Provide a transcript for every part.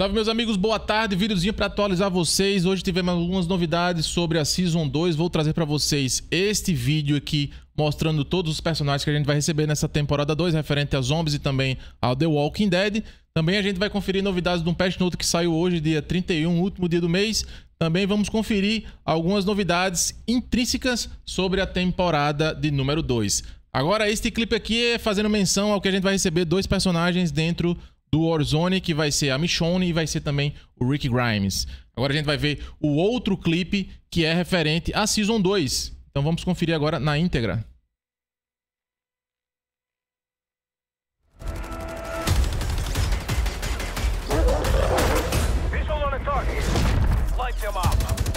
Salve, meus amigos, boa tarde. Vídeozinho para atualizar vocês. Hoje tivemos algumas novidades sobre a Season 2. Vou trazer para vocês este vídeo aqui mostrando todos os personagens que a gente vai receber nessa temporada 2, referente a zombies e também ao The Walking Dead. Também a gente vai conferir novidades de um patch note que saiu hoje, dia 31, último dia do mês. Também vamos conferir algumas novidades intrínsecas sobre a temporada de número 2. Agora, este clipe aqui é fazendo menção ao que a gente vai receber dois personagens dentro do Warzone, que vai ser a Michonne e vai ser também o Rick Grimes. Agora a gente vai ver o outro clipe que é referente à Season 2. Então vamos conferir agora na íntegra. Visual on target. Light him up.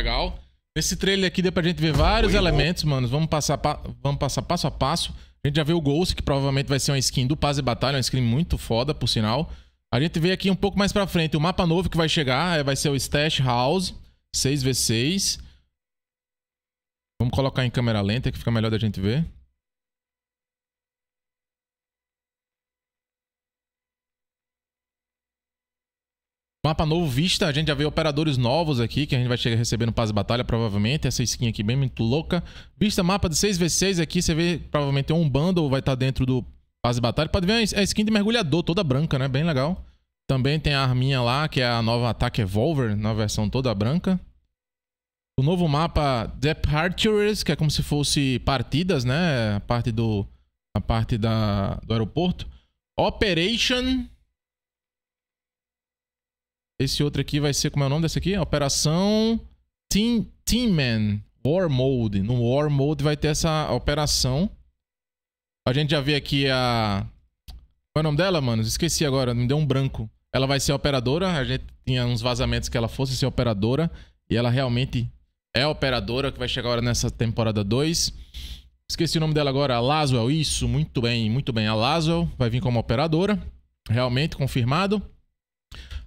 legal. Nesse trailer aqui deu pra gente ver vários Foi elementos, mano. Vamos passar, pa... Vamos passar passo a passo. A gente já vê o Ghost, que provavelmente vai ser uma skin do Paz e Batalha, uma skin muito foda, por sinal. A gente vê aqui um pouco mais pra frente o mapa novo que vai chegar, é, vai ser o Stash House 6v6. Vamos colocar em câmera lenta que fica melhor da gente ver. Mapa novo vista, a gente já vê operadores novos aqui, que a gente vai chegar recebendo paz de batalha, provavelmente. Essa skin aqui bem muito louca. Vista mapa de 6v6 aqui, você vê provavelmente um bundle, vai estar tá dentro do paz de batalha. Pode ver a skin de mergulhador, toda branca, né? Bem legal. Também tem a arminha lá, que é a nova Attack Evolver, na versão toda branca. O novo mapa Departures, que é como se fosse partidas, né? A parte do, a parte da, do aeroporto. Operation esse outro aqui vai ser, como é o nome desse aqui? Operação Team, Team Man. War Mode. No War Mode vai ter essa operação. A gente já vê aqui a... Qual é o nome dela, mano? Esqueci agora, me deu um branco. Ela vai ser operadora, a gente tinha uns vazamentos que ela fosse ser operadora. E ela realmente é operadora, que vai chegar agora nessa temporada 2. Esqueci o nome dela agora, a Laswell. Isso, muito bem, muito bem. A Laswell vai vir como operadora, realmente confirmado.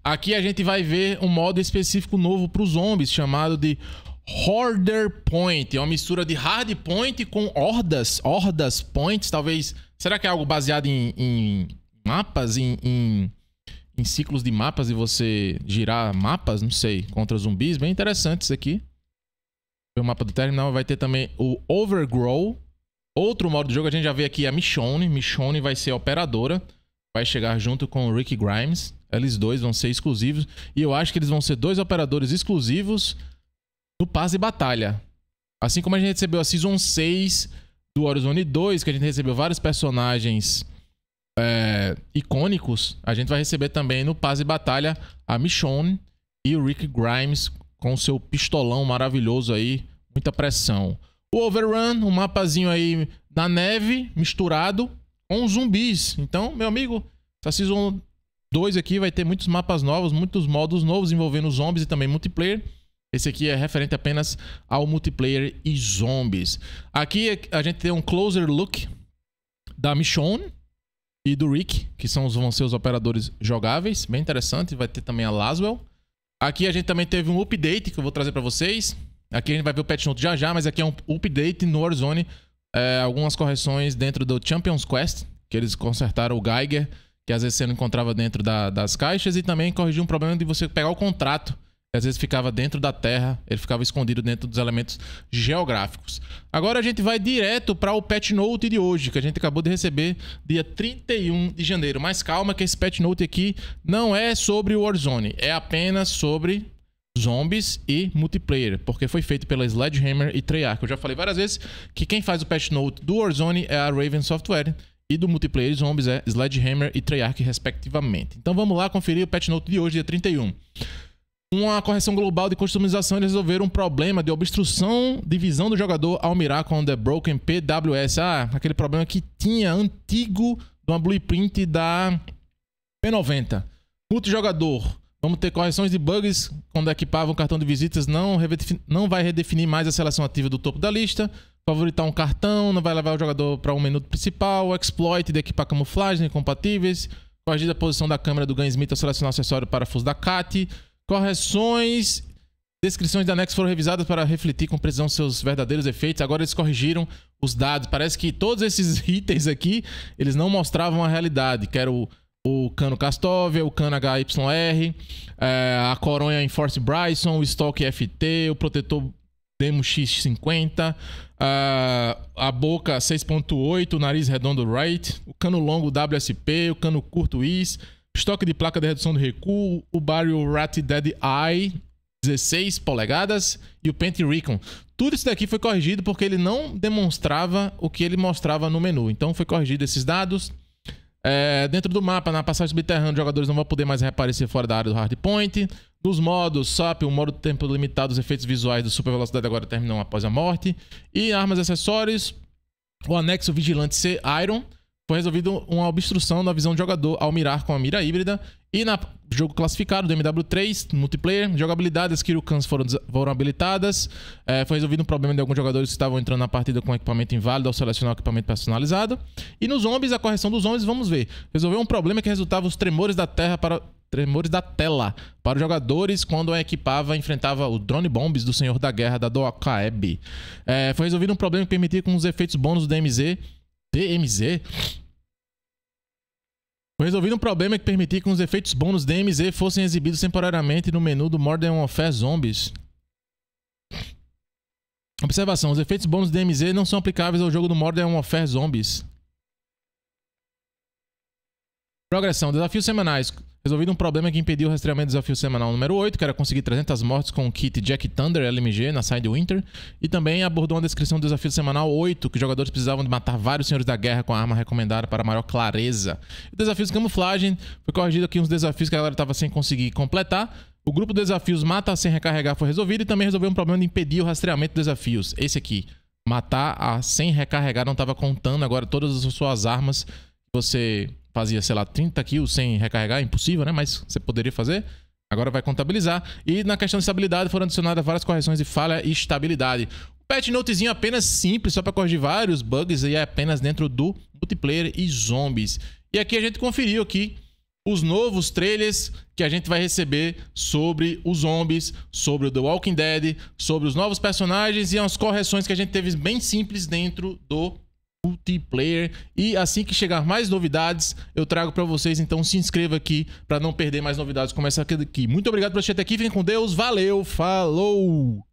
Aqui a gente vai ver um modo específico novo para os zombies, chamado de Horder Point. É uma mistura de Hard Point com Hordas, Hordas Points, talvez... Será que é algo baseado em, em mapas, em, em, em, ciclos de mapas e você girar mapas? Não sei, contra zumbis. Bem interessante isso aqui. O mapa do terminal vai ter também o Overgrow. Outro modo de jogo, a gente já vê aqui a Michonne. Michonne vai ser operadora vai chegar junto com o Rick Grimes. Eles dois vão ser exclusivos. E eu acho que eles vão ser dois operadores exclusivos no Paz e Batalha. Assim como a gente recebeu a Season 6 do Horizon 2, que a gente recebeu vários personagens é, icônicos, a gente vai receber também no Paz e Batalha a Michonne e o Rick Grimes com seu pistolão maravilhoso aí, muita pressão. O Overrun, um mapazinho aí na neve, misturado, com zumbis. Então, meu amigo, essa Season 2 aqui vai ter muitos mapas novos, muitos modos novos envolvendo zombies e também multiplayer. Esse aqui é referente apenas ao multiplayer e zombies. Aqui a gente tem um closer look da Michonne e do Rick, que são os, vão ser os operadores jogáveis. Bem interessante. Vai ter também a Laswell. Aqui a gente também teve um update que eu vou trazer para vocês. Aqui a gente vai ver o patch note já já, mas aqui é um update no Warzone é, algumas correções dentro do Champions Quest, que eles consertaram o Geiger, que às vezes você não encontrava dentro da, das caixas, e também corrigiu um problema de você pegar o contrato, que às vezes ficava dentro da Terra, ele ficava escondido dentro dos elementos geográficos. Agora a gente vai direto para o Pet Note de hoje, que a gente acabou de receber dia 31 de janeiro. Mas calma que esse Pet Note aqui não é sobre o Warzone, é apenas sobre zombies e multiplayer, porque foi feito pela Sledgehammer e Treyarch. Eu já falei várias vezes que quem faz o patch note do Warzone é a Raven Software e do multiplayer e zombies é Sledgehammer e Treyarch, respectivamente. Então vamos lá conferir o patch note de hoje, dia 31. Uma correção global de customização eles resolveram um problema de obstrução de visão do jogador ao mirar com The Broken PWS. Ah, aquele problema que tinha antigo de uma blueprint da P90. Multijogador Vamos ter correções de bugs quando equipavam cartão de visitas, não, não vai redefinir mais a seleção ativa do topo da lista, favoritar um cartão, não vai levar o jogador para um menu principal, exploit de equipar camuflagem compatíveis, corrigir a posição da câmera do Smith ao selecionar o acessório parafuso da CAT, correções, descrições de anexos foram revisadas para refletir com precisão seus verdadeiros efeitos, agora eles corrigiram os dados, parece que todos esses itens aqui, eles não mostravam a realidade, quero era o o Cano Castóvia, o Cano HYR, é, a Coronha Enforce Bryson, o Stock FT, o Protetor Demo X50, a, é, a Boca 6.8, o Nariz Redondo Right, o Cano Longo WSP, o Cano Curto IS, estoque de placa de redução do recuo, o Barrio Rat Dead Eye 16 polegadas e o Pente Recon. Tudo isso daqui foi corrigido porque ele não demonstrava o que ele mostrava no menu. Então foi corrigido esses dados. É, dentro do mapa, na passagem subterrânea, os jogadores não vão poder mais reaparecer fora da área do hardpoint. Nos modos, SAP, o um modo tempo limitado, os efeitos visuais do super velocidade agora terminam após a morte. E armas e acessórios, o anexo Vigilante C Iron foi resolvido uma obstrução na visão do jogador ao mirar com a mira híbrida. E no jogo classificado do MW3, multiplayer, jogabilidade, as Kirukans foram, foram habilitadas. É, foi resolvido um problema de alguns jogadores que estavam entrando na partida com equipamento inválido ao selecionar o equipamento personalizado. E nos zombies, a correção dos zombies, vamos ver. Resolveu um problema que resultava os tremores da terra para tremores da tela para os jogadores quando a equipava enfrentava o drone bombs do Senhor da Guerra da Doakaeb. É, foi resolvido um problema que permitia com os efeitos bônus do DMZ, DMZ Resolvi um problema que permitia que os efeitos bônus DMZ fossem exibidos temporariamente no menu do Modern Warfare Zombies. Observação: os efeitos bônus DMZ não são aplicáveis ao jogo do Modern Warfare Zombies. Progressão. Desafios semanais. Resolvido um problema que impediu o rastreamento do desafio semanal número 8, que era conseguir 300 mortes com o kit Jack Thunder LMG na Sidewinter. E também abordou uma descrição do desafio semanal 8, que jogadores precisavam de matar vários senhores da guerra com a arma recomendada para maior clareza. desafios de camuflagem. Foi corrigido aqui uns desafios que a galera estava sem conseguir completar. O grupo de desafios Mata Sem Recarregar foi resolvido e também resolveu um problema de impedir o rastreamento dos desafios. Esse aqui. Matar a sem recarregar não estava contando agora todas as suas armas que você fazia, sei lá, 30 kills sem recarregar, impossível, né? Mas você poderia fazer. Agora vai contabilizar. E na questão de estabilidade foram adicionadas várias correções de falha e estabilidade. O patch notezinho apenas simples, só para corrigir vários bugs e é apenas dentro do multiplayer e zombies. E aqui a gente conferiu aqui os novos trailers que a gente vai receber sobre os zombies, sobre o The Walking Dead, sobre os novos personagens e as correções que a gente teve bem simples dentro do multiplayer. E assim que chegar mais novidades, eu trago para vocês. Então se inscreva aqui para não perder mais novidades como essa aqui. Muito obrigado por assistir até aqui. Fiquem com Deus. Valeu, falou!